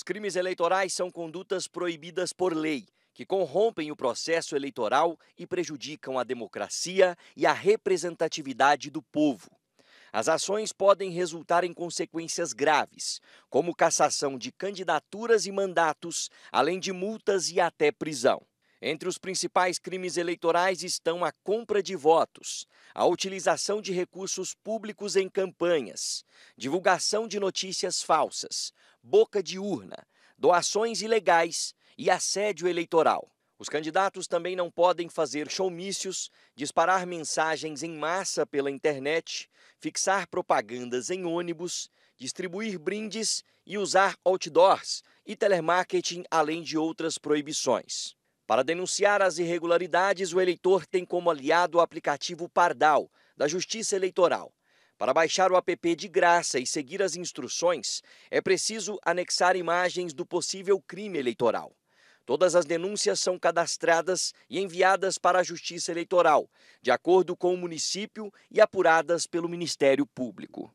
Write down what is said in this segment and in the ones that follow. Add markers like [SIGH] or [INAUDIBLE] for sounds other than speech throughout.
Os crimes eleitorais são condutas proibidas por lei, que corrompem o processo eleitoral e prejudicam a democracia e a representatividade do povo. As ações podem resultar em consequências graves, como cassação de candidaturas e mandatos, além de multas e até prisão. Entre os principais crimes eleitorais estão a compra de votos, a utilização de recursos públicos em campanhas, divulgação de notícias falsas, boca de urna, doações ilegais e assédio eleitoral. Os candidatos também não podem fazer showmícios, disparar mensagens em massa pela internet, fixar propagandas em ônibus, distribuir brindes e usar outdoors e telemarketing, além de outras proibições. Para denunciar as irregularidades, o eleitor tem como aliado o aplicativo Pardal, da Justiça Eleitoral, para baixar o app de graça e seguir as instruções, é preciso anexar imagens do possível crime eleitoral. Todas as denúncias são cadastradas e enviadas para a Justiça Eleitoral, de acordo com o município e apuradas pelo Ministério Público.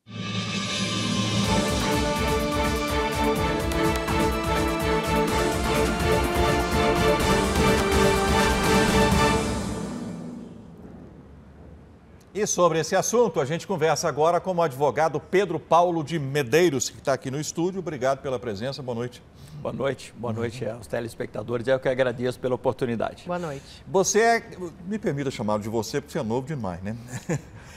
E sobre esse assunto, a gente conversa agora com o advogado Pedro Paulo de Medeiros, que está aqui no estúdio. Obrigado pela presença, boa noite. Boa noite, boa noite aos telespectadores. É eu que agradeço pela oportunidade. Boa noite. Você é, me permita chamar de você, porque você é novo demais, né?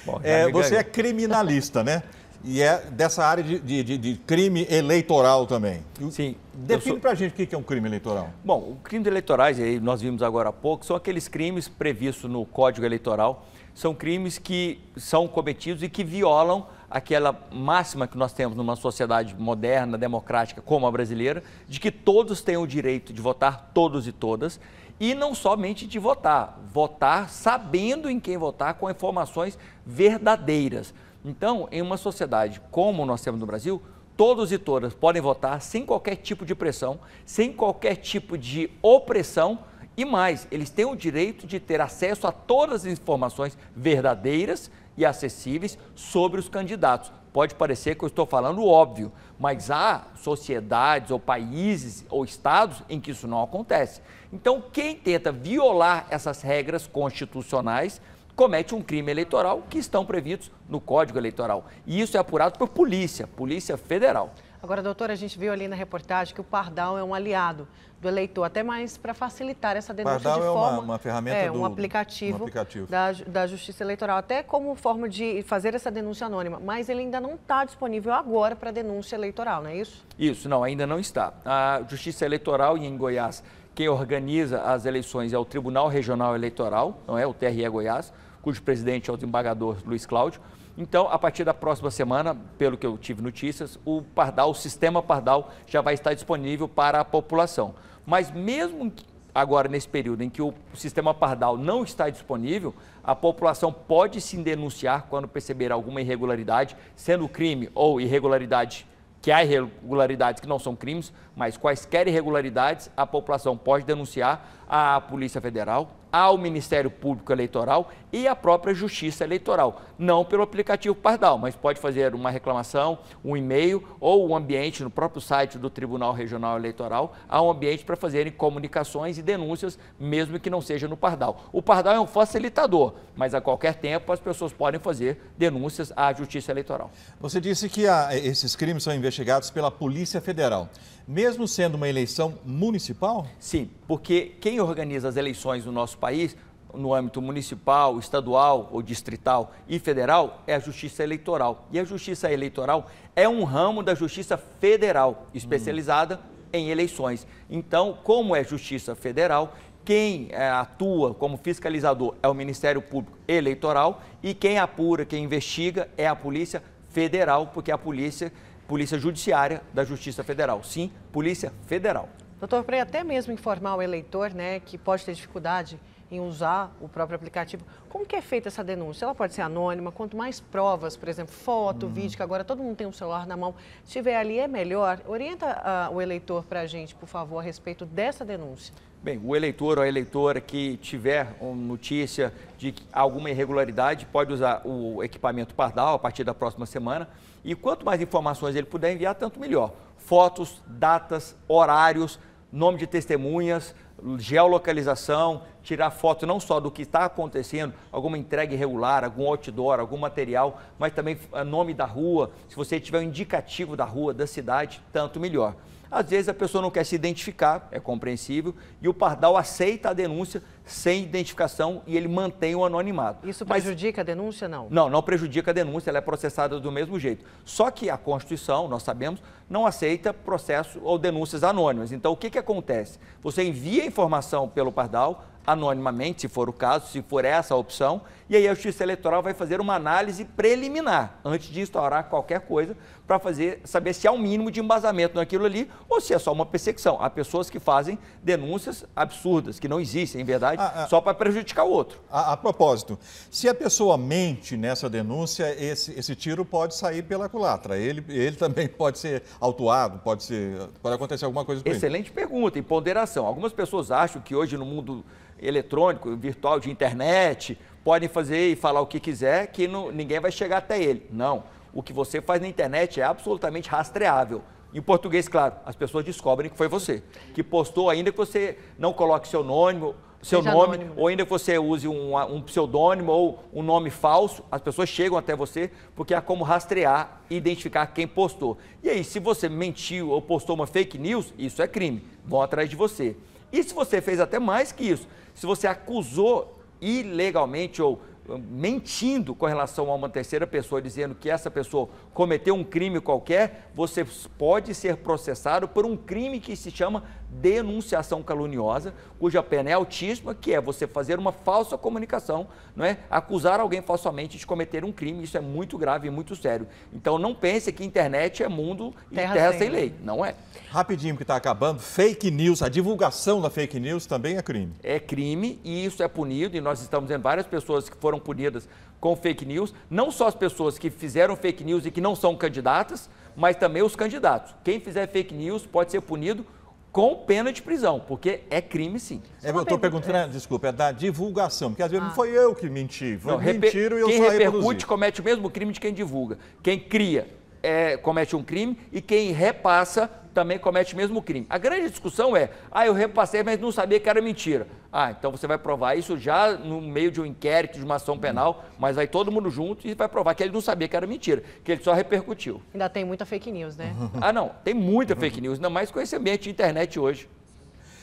Bom, [LAUGHS] é, você é criminalista, né? [LAUGHS] e é dessa área de, de, de crime eleitoral também. Sim. Define sou... para a gente o que é um crime eleitoral. Bom, o crimes eleitorais, nós vimos agora há pouco, são aqueles crimes previstos no Código Eleitoral, são crimes que são cometidos e que violam aquela máxima que nós temos numa sociedade moderna, democrática como a brasileira, de que todos têm o direito de votar, todos e todas, e não somente de votar, votar sabendo em quem votar com informações verdadeiras. Então, em uma sociedade como nós temos no Brasil, todos e todas podem votar sem qualquer tipo de pressão, sem qualquer tipo de opressão e mais, eles têm o direito de ter acesso a todas as informações verdadeiras e acessíveis sobre os candidatos. Pode parecer que eu estou falando óbvio, mas há sociedades ou países ou estados em que isso não acontece. Então, quem tenta violar essas regras constitucionais comete um crime eleitoral que estão previstos no Código Eleitoral. E isso é apurado por polícia, Polícia Federal. Agora, doutora, a gente viu ali na reportagem que o Pardal é um aliado do eleitor, até mais para facilitar essa denúncia Pardal de é forma... é uma, uma, ferramenta é, do, um aplicativo, um aplicativo. Da, da Justiça Eleitoral, até como forma de fazer essa denúncia anônima, mas ele ainda não está disponível agora para denúncia eleitoral, não é isso? Isso, não, ainda não está. A Justiça Eleitoral em Goiás, quem organiza as eleições é o Tribunal Regional Eleitoral, não é o TRE Goiás, cujo presidente é o desembargador Luiz Cláudio. Então, a partir da próxima semana, pelo que eu tive notícias, o Pardal, o sistema Pardal já vai estar disponível para a população. Mas mesmo agora nesse período em que o sistema Pardal não está disponível, a população pode se denunciar quando perceber alguma irregularidade, sendo crime ou irregularidade que há irregularidades que não são crimes, mas quaisquer irregularidades a população pode denunciar à Polícia Federal, ao Ministério Público Eleitoral e à própria Justiça Eleitoral. Não pelo aplicativo Pardal, mas pode fazer uma reclamação, um e-mail ou um ambiente no próprio site do Tribunal Regional Eleitoral. Há um ambiente para fazerem comunicações e denúncias, mesmo que não seja no Pardal. O Pardal é um facilitador, mas a qualquer tempo as pessoas podem fazer denúncias à Justiça Eleitoral. Você disse que a, ah, esses crimes são investigados pela Polícia Federal mesmo sendo uma eleição municipal? Sim, porque quem organiza as eleições no nosso país, no âmbito municipal, estadual ou distrital e federal, é a Justiça Eleitoral. E a Justiça Eleitoral é um ramo da Justiça Federal, especializada hum. em eleições. Então, como é Justiça Federal, quem é, atua como fiscalizador é o Ministério Público Eleitoral e quem apura, quem investiga é a Polícia Federal, porque a polícia Polícia Judiciária da Justiça Federal. Sim, Polícia Federal. Doutor, para até mesmo informar o eleitor, né, que pode ter dificuldade em usar o próprio aplicativo. Como que é feita essa denúncia? Ela pode ser anônima, quanto mais provas, por exemplo, foto, hum. vídeo, que agora todo mundo tem um celular na mão, se tiver ali é melhor. Orienta uh, o eleitor para a gente, por favor, a respeito dessa denúncia. Bem, o eleitor ou a eleitora que tiver notícia de alguma irregularidade pode usar o equipamento Pardal a partir da próxima semana. E quanto mais informações ele puder enviar, tanto melhor. Fotos, datas, horários, nome de testemunhas, geolocalização, tirar foto não só do que está acontecendo, alguma entrega irregular, algum outdoor, algum material, mas também eh, nome da rua. Se você tiver um indicativo da rua, da cidade, tanto melhor. Às vezes a pessoa não quer se identificar, é compreensível, e o pardal aceita a denúncia sem identificação e ele mantém o anonimato. Isso Mas, prejudica a denúncia, não? Não, não prejudica a denúncia, ela é processada do mesmo jeito. Só que a Constituição, nós sabemos, não aceita processo ou denúncias anônimas. Então, o que, que acontece? Você envia informação pelo pardal, anonimamente, se for o caso, se for essa a opção, e aí a Justiça Eleitoral vai fazer uma análise preliminar, antes de instaurar qualquer coisa, para fazer saber se há um mínimo de embasamento naquilo ali ou se é só uma perseguição. Há pessoas que fazem denúncias absurdas, que não existem, em verdade, ah, ah. só para prejudicar o outro. A, a, propósito, se a pessoa mente nessa denúncia, esse, esse tiro pode sair pela culatra. Ele, ele [LAUGHS] também pode ser autuado, pode, ser, pode acontecer alguma coisa com Excelente ele. pergunta e ponderação. Algumas pessoas acham que hoje no mundo eletrônico, virtual, de internet, podem fazer e falar o que quiser, que não, ninguém vai chegar até ele. Não o que você faz na internet é absolutamente rastreável. Em português, claro, as pessoas descobrem que foi você, que postou, ainda que você não coloque seu nome, seu Seja nome, anônimo. Né? ou ainda que você use um, um, pseudônimo ou um nome falso, as pessoas chegam até você porque há como rastrear e identificar quem postou. E aí, se você mentiu ou postou uma fake news, isso é crime, vão atrás de você. E se você fez até mais que isso, se você acusou ilegalmente ou mentindo com relação a uma terceira pessoa, dizendo que essa pessoa cometeu um crime qualquer, você pode ser processado por um crime que se chama denunciação caluniosa, cuja pena é altíssima, que é você fazer uma falsa comunicação, não é? acusar alguém falsamente de cometer um crime. Isso é muito grave e muito sério. Então não pense que internet é mundo e terra, terra sem, sem lei. lei. Não é. Rapidinho, que está acabando. Fake news, a divulgação da fake news também é crime. É crime e isso é punido. E nós estamos vendo várias pessoas que foram punidas com fake news. Não só as pessoas que fizeram fake news e que não são candidatas, mas também os candidatos. Quem fizer fake news pode ser punido com pena de prisão, porque é crime sim. É, eu estou perguntando, né, é. desculpa, é da divulgação, porque às vezes ah. não foi eu que menti, foi não, mentiram e eu quem só Quem repercute comete o mesmo crime de quem divulga. Quem cria é, comete um crime e quem repassa também comete o mesmo crime. A grande discussão é, ah, eu repassei, mas não sabia que era mentira. Ah, então você vai provar isso já no meio de um inquérito, de uma ação penal, mas vai todo mundo junto e vai provar que ele não sabia que era mentira, que ele só repercutiu. Ainda tem muita fake news, né? [LAUGHS] ah, não, tem muita fake news, ainda mais com esse ambiente de internet hoje.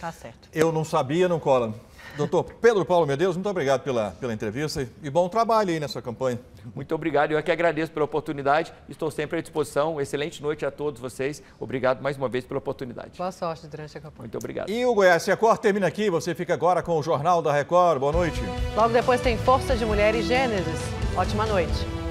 Tá certo. Eu não sabia, não cola. Doutor Pedro Paulo Medeiros, muito obrigado pela, pela entrevista e bom trabalho aí nessa campanha. Muito obrigado, eu é que agradeço pela oportunidade, estou sempre à disposição. Excelente noite a todos vocês, obrigado mais uma vez pela oportunidade. Boa sorte durante a campanha. Muito obrigado. E o Goiás Record termina aqui, você fica agora com o Jornal da Record, boa noite. Logo depois tem Força de Mulher e Gênesis, ótima noite.